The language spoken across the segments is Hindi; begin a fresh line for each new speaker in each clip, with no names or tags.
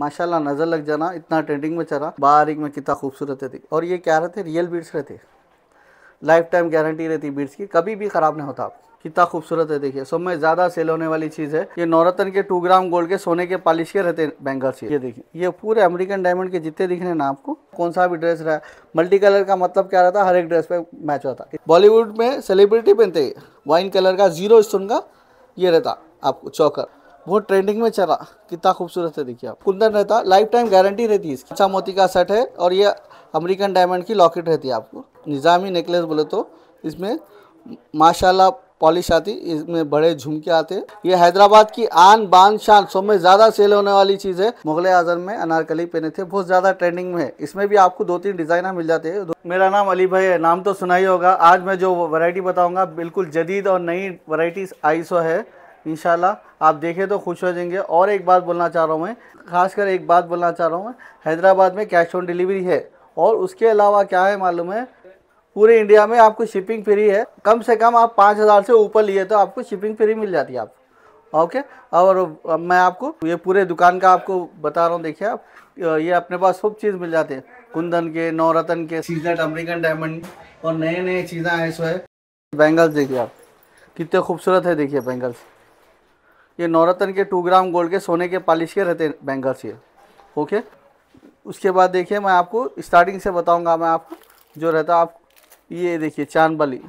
माशाल्लाह नज़र लग जाना इतना ट्रेंडिंग में चला बारीक में कितना खूबसूरत रहती और ये क्या रहते रियल बीड्स रहते लाइफ टाइम गारंटी रहती बीड्स की कभी भी ख़राब नहीं होता आपको कितना खूबसूरत है देखिए सब में ज़्यादा सेल होने वाली चीज़ है ये नौरतन के टू ग्राम गोल्ड के सोने के पॉलिश के रहते हैं बैंगल्स ये देखिए ये पूरे अमेरिकन डायमंड के जितने दिख रहे हैं ना आपको कौन सा भी ड्रेस रहा है मल्टी कलर का मतलब क्या रहता है हर एक ड्रेस पे मैच होता है बॉलीवुड में सेलिब्रिटी पहनते वाइन कलर का जीरो स्टोन का ये रहता आपको चौकर बहुत ट्रेंडिंग में चला कितना खूबसूरत है देखिए आप कुंदन रहता लाइफ टाइम गारंटी रहती है इसकी अच्छा मोती का सेट है और ये अमेरिकन डायमंड की लॉकेट रहती है आपको निज़ामी नेकलेस बोले तो इसमें माशाल्लाह पॉलिश आती इसमें बड़े झुमके आते ये हैदराबाद की आन बान शान सब में ज़्यादा सेल होने वाली चीज़ है मुगल आजम में अनारकली पहने थे बहुत ज़्यादा ट्रेंडिंग में है इसमें भी आपको दो तीन डिज़ाइन मिल जाते हैं मेरा नाम अली भाई है नाम तो सुना ही होगा आज मैं जो वैरायटी बताऊंगा बिल्कुल जदीद और नई आई सो है इन आप देखें तो खुश हो जाएंगे और एक बात बोलना चाह रहा हूँ मैं खासकर एक बात बोलना चाह रहा हूँ मैं हैदराबाद में कैश ऑन डिलीवरी है और उसके अलावा क्या है मालूम है पूरे इंडिया में आपको शिपिंग फ्री है कम से कम आप पाँच हज़ार से ऊपर लिए तो आपको शिपिंग फ्री मिल जाती है आप ओके और मैं आपको ये पूरे दुकान का आपको बता रहा हूँ देखिए आप ये अपने पास सब चीज़ मिल जाती है कुंदन के नौरतन के सीजनेट अमेरिकन डायमंड और नए नए चीज़ें हैं सो है बैंगल्स देखिए आप कितने खूबसूरत है देखिए बैंगल्स ये नौरतन के टू ग्राम गोल्ड के सोने के पॉलिश के रहते बैंगल्स ये ओके उसके बाद देखिए मैं आपको स्टार्टिंग से बताऊंगा मैं आपको जो रहता आप ये देखिए चांद बली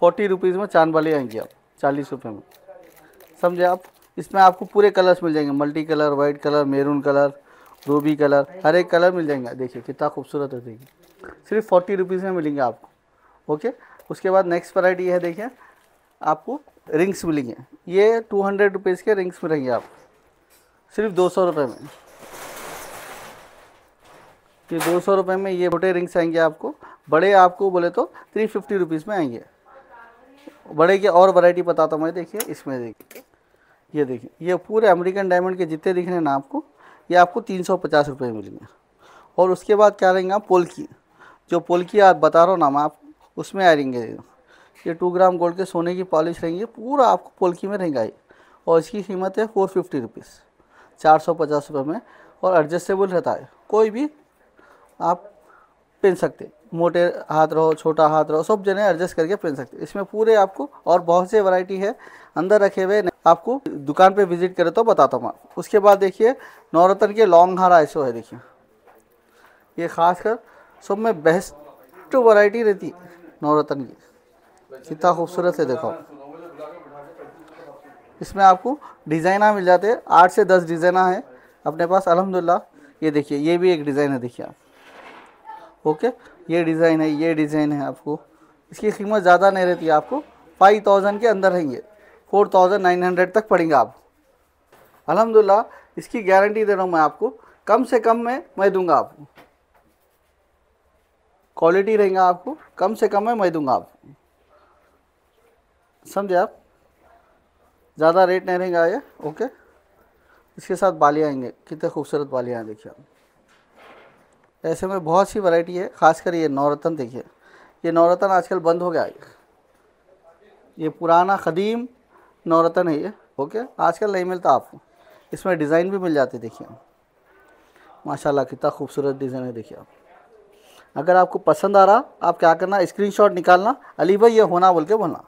फोर्टी रुपीज़ में चांद बली आएंगी आप चालीस रुपये में समझे आप इसमें आपको पूरे कलर्स मिल जाएंगे multi colour white colour maroon colour ruby colour हर एक कलर मिल जाएंगे देखिए कितना खूबसूरत है देखिए सिर्फ फोर्टी रुपीज़ में मिलेंगे आपको ओके उसके बाद नेक्स्ट वराइटी है देखिए आपको रिंग्स मिलेंगे ये टू हंड्रेड रुपीज़ के रिंग्स मिलेंगे आप सिर्फ दो सौ रुपये में ये दो सौ रुपये में ये छोटे रिंग्स आएंगे आपको बड़े आपको बोले तो थ्री फिफ्टी रुपीज़ में आएंगे बड़े के और वैरायटी बताता हूँ मैं देखिए इसमें देखिए ये देखिए ये पूरे अमेरिकन डायमंड के जितने दिख रहे हैं ना आपको ये आपको तीन सौ पचास रुपये मिलेंगे और उसके बाद क्या रहेंगे आप पोल की जो पोल की आप बता रहा हूँ ना मैं आपको उसमें आ आएंगे ये टू ग्राम गोल्ड के सोने की पॉलिश रहेंगी पूरा आपको पोलकी में रहेंगे और इसकी कीमत है फोर फिफ्टी रुपीज़ चार सौ पचास रुपये में और एडजस्टेबल रहता है कोई भी आप पहन सकते मोटे हाथ रहो छोटा हाथ रहो सब जने एडजस्ट करके पहन सकते इसमें पूरे आपको और बहुत से वैरायटी है अंदर रखे हुए आपको दुकान पे विजिट करें तो बताता हूँ मैं उसके बाद देखिए नवरत्न के लॉन्ग हार ऐसे है देखिए ये खासकर सब में बेस्ट वैरायटी रहती है नवरत्न की कितना खूबसूरत है देखो इसमें आपको डिज़ाइना मिल जाते हैं आठ से दस डिज़ाइना है अपने पास अलहमदिल्ला ये देखिए ये भी एक डिज़ाइन है देखिए आप ओके ये डिज़ाइन है ये डिज़ाइन है आपको इसकी कीमत ज़्यादा नहीं रहती आपको फाइव थाउजेंड के अंदर है ये फोर थाउजेंड नाइन हंड्रेड तक पड़ेंगे आप अलहमदिल्ला इसकी गारंटी दे रहा हूँ मैं आपको कम से कम में मैं दूँगा आपको क्वालिटी रहेगा आपको कम से कम में मैं दूँगा आपको समझे आप ज़्यादा रेट नहीं रहेगा ये ओके इसके साथ बालियाँ आएंगे कितने खूबसूरत बालियाँ हैं देखिए आप ऐसे में बहुत सी वैरायटी है खासकर ये नौरतन देखिए ये नौरतन आजकल बंद हो गया है ये पुराना कदीम नौरतन है ये ओके आजकल नहीं मिलता आपको इसमें डिज़ाइन भी मिल जाते देखिए माशाल्लाह कितना खूबसूरत डिज़ाइन है देखिए आप अगर आपको पसंद आ रहा आप क्या करना स्क्रीनशॉट निकालना अली भाई ये होना बोल के बोलना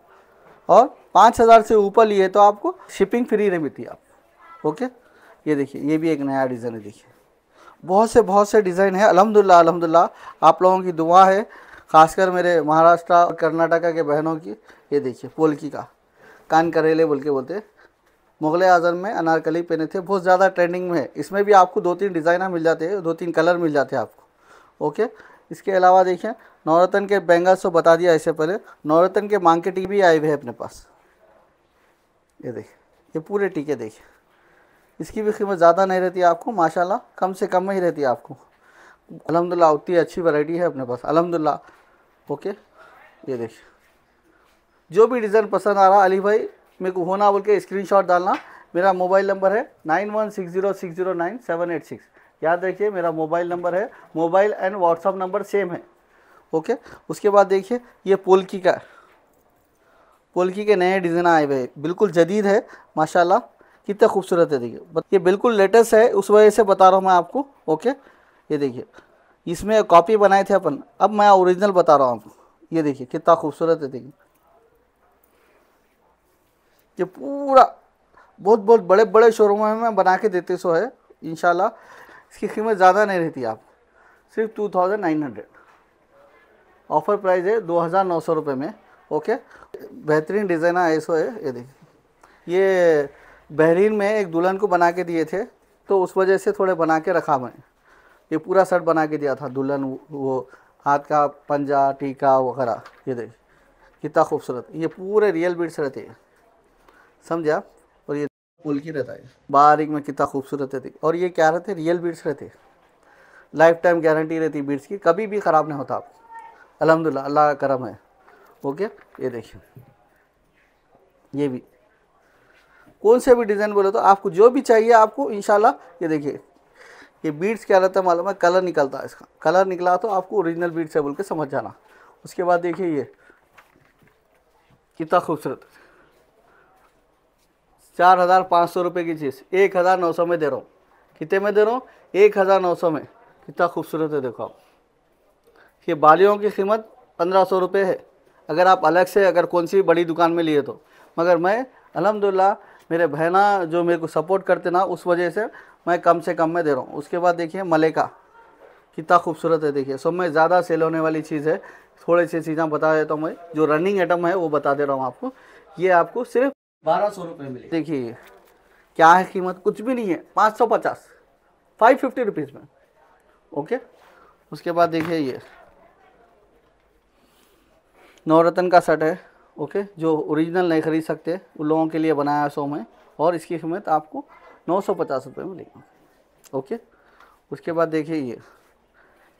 और पाँच हज़ार से ऊपर लिए तो आपको शिपिंग फ्री नहीं मिलती आप ओके ये देखिए ये भी एक नया डिज़ाइन है देखिए बहुत से बहुत से डिज़ाइन है अलहमदिल्ला अलहमदिल्ला आप लोगों की दुआ है खासकर मेरे महाराष्ट्र और कर्नाटका के बहनों की ये देखिए पोलकी का कान करेले बोल के बोलते मुग़ल आज़म में अनारकली पहने थे बहुत ज़्यादा ट्रेंडिंग में है इसमें भी आपको दो तीन डिज़ाइना मिल जाते हैं दो तीन कलर मिल जाते हैं आपको ओके इसके अलावा देखिए नवरत्न के बैंगल्स तो बता दिया इससे पहले नवरत्न के मांग के टीके भी आए हुए हैं अपने पास ये देखिए ये पूरे टीके देखिए इसकी भी कीमत ज़्यादा नहीं रहती आपको माशाल्लाह कम से कम में ही रहती आपको अलहमदिल्ला उतनी अच्छी वैरायटी है अपने पास अलहमदिल्ला ओके ये देखिए जो भी डिज़ाइन पसंद आ रहा अली भाई मेरे को होना बोल के स्क्रीन डालना मेरा मोबाइल नंबर है nine one six zero six zero nine seven eight six याद रखिए मेरा मोबाइल नंबर है mobile and WhatsApp number same है ओके उसके बाद देखिए ये पोलकी का पोलकी के नए डिज़ाइन आए हुए बिल्कुल जदीद है माशाल्लाह कितना खूबसूरत है देखिए ये बिल्कुल लेटेस्ट है उस वजह से बता रहा हूँ मैं आपको ओके ये देखिए इसमें कॉपी बनाए थे अपन अब मैं ओरिजिनल बता रहा हूँ आपको ये देखिए कितना खूबसूरत है देखिए ये पूरा बहुत बहुत बड़े बड़े शोरूम में बना के देते सो है इनशाला इसकी कीमत ज़्यादा नहीं रहती आप सिर्फ two thousand nine hundred offer price है दो हज़ार नौ सौ रुपये में ओके बेहतरीन डिज़ाइन ऐसा है ये देखिए ये बहरीन में एक दुल्हन को बना के दिए थे तो उस वजह से थोड़े बना के रखा मैंने ये पूरा शर्ट बना के दिया था दुल्हन वो हाथ का पंजा टीका वगैरह ये देखिए कितना खूबसूरत ये पूरे रियल बीट से रहती समझे आप की रहता है बारीक में कितना खूबसूरत रहती और ये क्या रहते रियल बीड्स रहते लाइफ टाइम गारंटी रहती बीड्स की कभी भी ख़राब नहीं होता आपको अलहमदिल्ला अल्लाह करम है ओके ये देखिए ये भी कौन से भी डिज़ाइन बोले तो आपको जो भी चाहिए आपको इन ये देखिए ये बीड्स क्या रहता है मालूम है कलर निकलता है इसका कलर निकला तो आपको ओरिजिनल बीड्स है बोल के समझ जाना उसके बाद देखिए ये कितना खूबसूरत है चार हज़ार पाँच सौ रुपये की चीज़ एक हज़ार नौ सौ में दे रहा हूँ कितने में दे रहा हूँ एक हज़ार नौ सौ में कितना खूबसूरत है देखो आप ये बालियों की कीमत पंद्रह सौ रुपये है अगर आप अलग से अगर कौन सी बड़ी दुकान में लिए तो मगर मैं अलहमदिल्ला मेरे बहना जो मेरे को सपोर्ट करते ना उस वजह से मैं कम से कम में दे रहा हूँ उसके बाद देखिए मलेका कितना खूबसूरत है देखिए सब में ज़्यादा सेल होने वाली चीज़ है थोड़े से चीज़ें बता देता हूँ मैं जो रनिंग आइटम है वो बता दे रहा हूँ आपको ये आपको सिर्फ बारह सौ रुपये मिले देखिए क्या है कीमत कुछ भी नहीं है पाँच सौ पचास फाइव फिफ्टी रुपीज़ में ओके उसके बाद देखिए ये नवरत्न का सेट है ओके जो ओरिजिनल नहीं खरीद सकते उन लोगों के लिए बनाया है में और इसकी कीमत आपको नौ सौ पचास रुपये मिलेगी ओके उसके बाद देखिए ये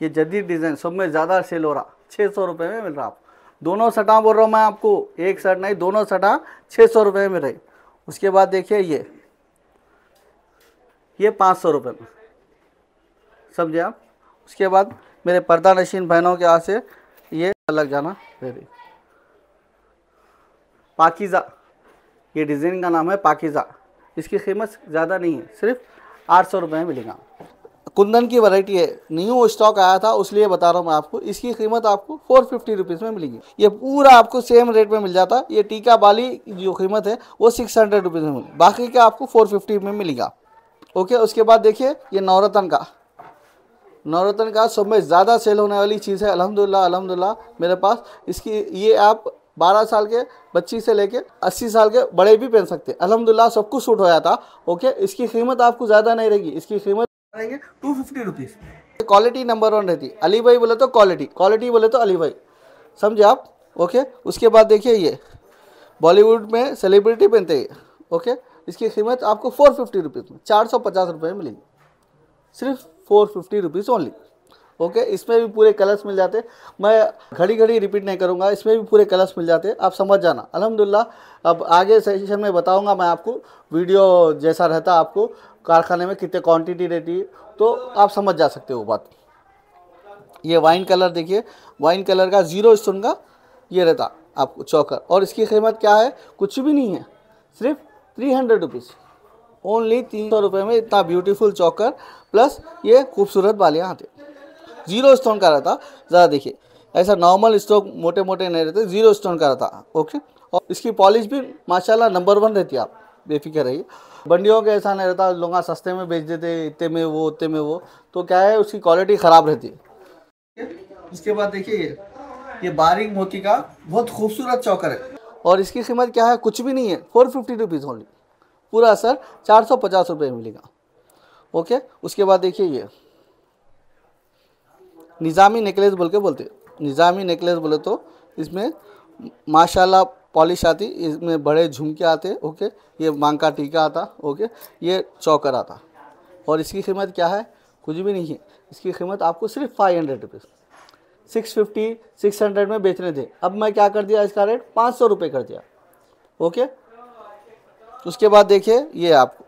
ये जदीद डिज़ाइन सब में ज़्यादा सेल हो रहा छः सौ रुपये में मिल रहा आपको दोनों सटा बोल रहा हूँ मैं आपको एक सट नहीं दोनों सटा छः सौ रुपये में रही उसके बाद देखिए ये ये पाँच सौ रुपये में समझे आप उसके बाद मेरे पर्दा नशीन बहनों के हाथ से ये अलग जाना दे रही पाकिज़ा ये डिज़ाइन का नाम है पाकिज़ा इसकी कीमत ज़्यादा नहीं है सिर्फ आठ सौ रुपये में मिलेगा कुंदन की वैरायटी है न्यू स्टॉक आया था उस बता रहा हूँ मैं आपको इसकी कीमत आपको फोर फिफ्टी रुपीज़ में मिलेगी ये पूरा आपको सेम रेट में मिल जाता ये टीका बाली जो कीमत है वो सिक्स हंड्रेड रुपीज़ में बाकी का आपको फोर फिफ्टी में मिलेगा ओके उसके बाद देखिए ये नवरत्न का नवरत्न का सब में ज़्यादा सेल होने वाली चीज़ है अलहमदिल्ला अलहमदिल्ला मेरे पास इसकी ये आप 12 साल के बच्ची से लेके 80 साल के बड़े भी पहन सकते हैं अलहमदिल्ला सब कुछ सूट हो जाता ओके इसकी कीमत आपको ज़्यादा नहीं रहेगी इसकी कीमत करेंगे two fifty rupees quality number one रहती अली भाई बोले तो क्वालिटी क्वालिटी बोले तो अली भाई समझे आप ओके उसके बाद देखिए ये बॉलीवुड में सेलिब्रिटी पहनते हैं ओके इसकी कीमत आपको फोर फिफ्टी रुपीज़ में चार सौ पचास रुपये में मिलेंगे सिर्फ four fifty rupees only okay इसमें भी पूरे कलर्स मिल जाते मैं घड़ी घड़ी रिपीट नहीं करूँगा इसमें भी पूरे कलर्स मिल जाते आप समझ जाना अलहमदिल्ला अब आगे सेशन में बताऊँगा मैं आपको वीडियो जैसा रहता आपको कारखाने में कितने क्वांटिटी रहती है तो आप समझ जा सकते हो बात ये वाइन कलर देखिए वाइन कलर का ज़ीरो स्टोन का ये रहता आपको चौकर और इसकी कीमत क्या है कुछ भी नहीं है सिर्फ थ्री हंड्रेड रुपीज़ ओनली तीन सौ रुपये में इतना ब्यूटीफुल चौकर प्लस ये खूबसूरत बालियाँ आती जीरो स्टोन का रहता ज़रा देखिए ऐसा नॉर्मल स्टोक मोटे मोटे नहीं रहते जीरो स्टोन का रहता ओके और इसकी पॉलिश भी माशाल्लाह नंबर वन रहती है आप बेफिक्र रहिए बंडियों के ऐसा नहीं रहता लोग सस्ते में बेच देते इतने में वो उतने में वो तो क्या है उसकी क्वालिटी ख़राब रहती है उसके बाद देखिए ये ये बारिक मोती का बहुत खूबसूरत चौकर है और इसकी कीमत क्या है कुछ भी नहीं है फोर फिफ्टी रुपीज़ ओनली पूरा असर चार सौ पचास रुपये मिलेगा ओके उसके बाद देखिए ये निज़ामी नेकलेस बोल के बोलते निज़ामी नेकलेस बोले तो इसमें माशाल्लाह पॉलिश आती इसमें बड़े झुमके आते ओके ये मांग का टीका आता ओके ये चौकर आता और इसकी कीमत क्या है कुछ भी नहीं है इसकी कीमत आपको सिर्फ five hundred rupees six fifty six hundred में बेचने थे अब मैं क्या कर दिया इसका रेट पाँच सौ रुपये कर दिया ओके उसके बाद देखिए ये आपको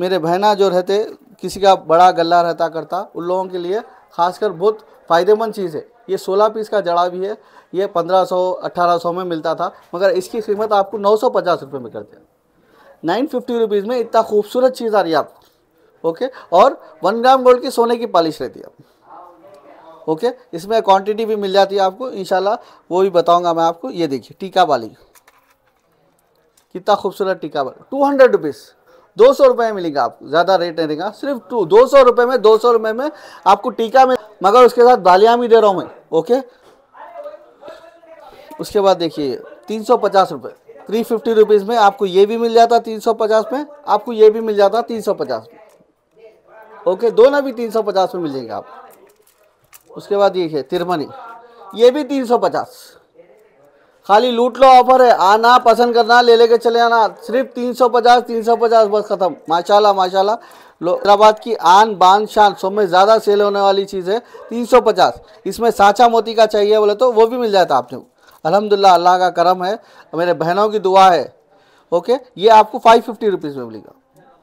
मेरे बहना जो रहते किसी का बड़ा गला रहता करता उन लोगों के लिए खासकर बहुत फ़ायदेमंद चीज़ है ये 16 पीस का जड़ा भी है ये 1500 1800 में मिलता था मगर इसकी कीमत आपको नौ सौ में कर दिया नाइन फिफ्टी में इतना खूबसूरत चीज़ आ रही है आपको ओके और वन ग्राम गोल्ड की सोने की पॉलिश रहती है ओके इसमें क्वान्टिटी भी मिल जाती है आपको इन वो भी बताऊँगा मैं आपको ये देखिए टीका वाली कितना खूबसूरत टीका वाली टू हंड्रेड रुपीज़ दो सौ रुपये मिलेगा आपको ज़्यादा रेट नहीं देगा सिर्फ टू दो सौ रुपये में दो सौ रुपये में आपको टीका में मगर उसके साथ दालियाँ भी दे रहा हूँ मैं ओके उसके बाद देखिए तीन सौ पचास रुपये थ्री फिफ्टी रुपीज़ में आपको ये भी मिल जाता तीन सौ पचास में आपको ये भी मिल जाता तीन सौ पचास में ओके दोनों भी तीन सौ पचास में मिल जाएंगे आप उसके बाद ये है तिरमनी ये भी तीन सौ पचास खाली लूट लो ऑफर है आना पसंद करना ले लेके चले आना सिर्फ तीन सौ पचास तीन सौ पचास बस ख़त्म माशाल्लाह माशाल्लाह हैदराबाद की आन बान शान सब में ज़्यादा सेल होने वाली चीज़ है तीन सौ पचास इसमें साचा मोती का चाहिए बोले तो वो भी मिल जाता आपने अलहमदिल्ला अल्लाह का करम है मेरे बहनों की दुआ है ओके ये आपको फाइव फिफ्टी रुपीज़ में मिलेगा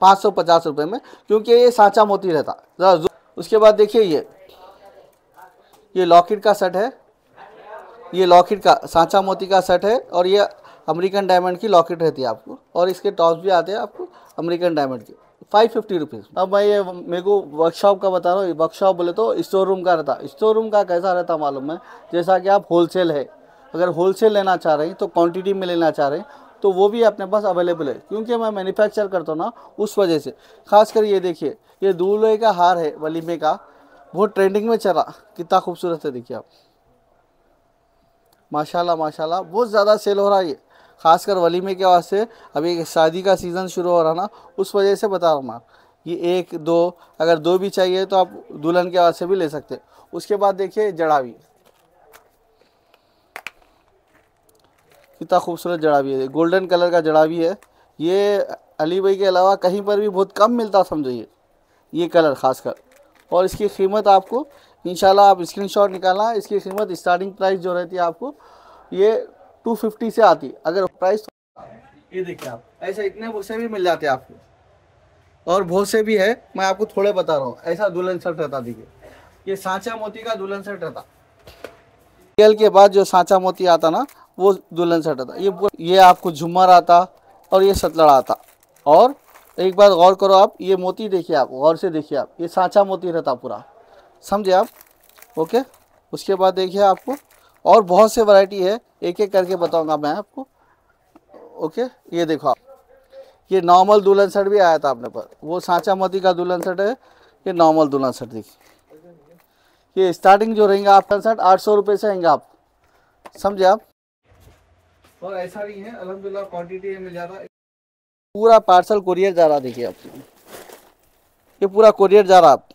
पाँच सौ पचास रुपये में क्योंकि ये साँचा मोती रहता उसके बाद देखिए ये ये लॉकेट का सेट है ये लॉकेट का सांचा मोती का सेट है और ये अमेरिकन डायमंड की लॉकेट रहती है आपको और इसके टॉप्स भी आते हैं आपको अमेरिकन डायमंड के फाइव फिफ्टी रुपीज़ अब मैं ये मेरे को वर्कशॉप का बता रहा हूँ वर्कशॉप बोले तो स्टोर रूम का रहता स्टोर रूम का कैसा रहता मालूम है जैसा कि आप होलसेल है अगर होलसेल लेना चाह रहे हैं तो क्वांटिटी में लेना चाह रहे हैं तो वो भी अपने पास अवेलेबल है क्योंकि मैं मैन्युफैक्चर करता हूँ ना उस वजह से खासकर ये देखिए ये दूल्हे का हार है वलीमे का बहुत ट्रेंडिंग में चला कितना खूबसूरत है देखिए आप माशाल्लाह माशाल्लाह बहुत ज़्यादा सेल हो रहा है ये खासकर वलीमे के वास्ते अभी शादी का सीज़न शुरू हो रहा ना उस वजह से बता रहा हूँ मैं ये एक दो अगर दो भी चाहिए तो आप दुल्हन के वास्ते भी ले सकते उसके बाद देखिए जड़ावी कितना खूबसूरत जड़ावी है गोल्डन कलर का जड़ावी है ये अली भाई के अलावा कहीं पर भी बहुत कम मिलता समझो ये ये कलर ख़ास कर और इसकी कीमत आपको इन आप स्क्रीनशॉट निकालना इसकी कीमत स्टार्टिंग प्राइस जो रहती है आपको ये 250 से आती अगर प्राइस तो- ये देखिए आप ऐसा इतने भूसे भी मिल जाते हैं आपको और बहुत से भी है मैं आपको थोड़े बता रहा हूँ ऐसा दुल्हन सेट रहता देखिए ये सांचा मोती का दुल्हन सेट रहता रियल के बाद जो सांचा मोती आता ना वो दुल्हन सेट रहता ये ये आपको झुमर आता और ये सतलड़ा आता और एक बार गौर करो आप ये मोती देखिए आप गौर से देखिए आप ये सांचा मोती रहता पूरा समझे आप ओके उसके बाद देखिए आपको और बहुत से वैरायटी है एक एक करके बताऊंगा मैं आपको ओके ये देखो आप ये नॉर्मल दुल्हन सेट भी आया था आपने पर वो सांचा मोती का दुल्हन सेट है ये नॉर्मल दुल्हन सेट देखिए ये स्टार्टिंग जो रहेंगे आपका सेट आठ सौ रुपये से आएंगे आप समझे आप और ऐसा नहीं है अलहमदिल्ला क्वान्टिटी मिल जा रहा है पूरा पार्सल कुरियर जा रहा देखिए आप ये पूरा कुरियर जा रहा आप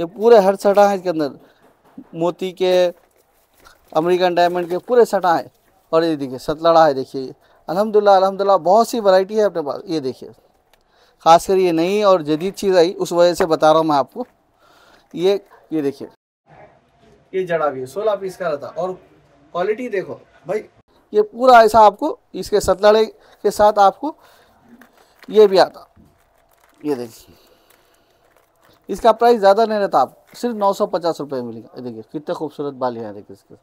ये पूरे हर सटा है इसके अंदर मोती के अमेरिकन डायमंड के पूरे सटा है और ये देखिए सतलड़ा है देखिए अलहमदिल्ला अलहमदिल्ला बहुत सी वैरायटी है अपने पास ये देखिए ख़ासकर ये नई और जदीद चीज़ आई उस वजह से बता रहा हूँ मैं आपको ये ये देखिए ये जड़ा भी है सोलह पीस का रहता और क्वालिटी देखो भाई ये पूरा ऐसा आपको इसके सतलड़े के साथ आपको ये भी आता ये देखिए इसका प्राइस ज़्यादा नहीं रहता आप सिर्फ नौ सौ पचास रुपये में मिलेगा देखिए कितने खूबसूरत बाल हैं देखिए इसके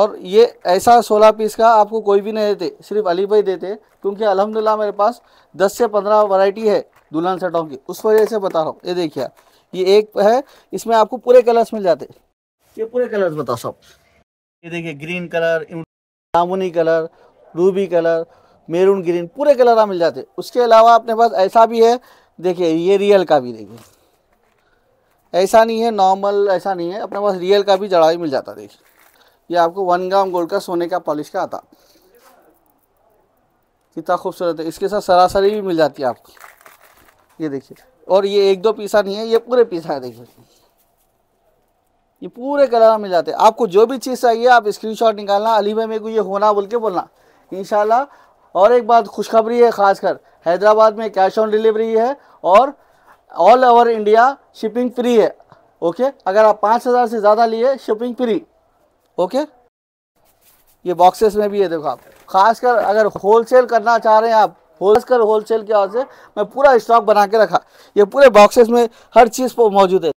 और ये ऐसा सोलह पीस का आपको कोई भी नहीं देते सिर्फ अली भाई देते क्योंकि अलहमदिल्ला मेरे पास दस से पंद्रह वरायटी है दुल्हन सेटों की उस वजह से बता रहा हूँ ये देखिए ये एक है इसमें आपको पूरे कलर्स मिल जाते ये पूरे कलर्स बताओ सब ये देखिए ग्रीन कलर जामुनी colour ruby colour maroon green पूरे कलर मिल जाते उसके अलावा अपने पास ऐसा भी है देखिए ये रियल का भी देखिए ऐसा नहीं है नॉर्मल ऐसा नहीं है अपने पास रियल का भी जड़ा भी मिल जाता देखिए ये आपको वन ग्राम गोल्ड का सोने का पॉलिश का आता कितना खूबसूरत है इसके साथ सरासरी भी मिल जाती है आपको ये देखिए और ये एक दो पीसा नहीं है ये पूरे पीसा है देखिए ये पूरे कलर मिल जाते हैं आपको जो भी चीज़ चाहिए आप स्क्रीनशॉट निकालना अली भाई मेरे को ये होना बोल के बोलना इन और एक बात खुशखबरी है खासकर हैदराबाद में कैश ऑन डिलीवरी है और all over India shipping free है ओके अगर आप पाँच हज़ार से ज़्यादा लिए शिपिंग फ्री ओके ये बॉक्सेस में भी है देखो आप खासकर अगर होलसेल करना चाह रहे हैं आप होल होलसेल के वजह से मैं पूरा स्टॉक बना के रखा ये पूरे बॉक्सेस में हर चीज़ पर मौजूद है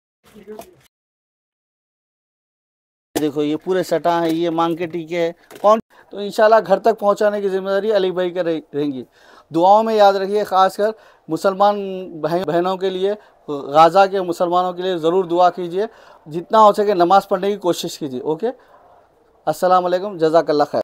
देखो ये पूरे सटा है ये मांग के टीके है कौन तो इंशाल्लाह घर तक पहुंचाने की जिम्मेदारी अली भाई का रहेंगी दुआओं में याद रखिए ख़ासकर मुसलमान बहन बहनों के लिए गाज़ा के मुसलमानों के लिए ज़रूर दुआ कीजिए जितना हो सके नमाज़ पढ़ने की कोशिश कीजिए ओके असलम जजाकल्ला खैर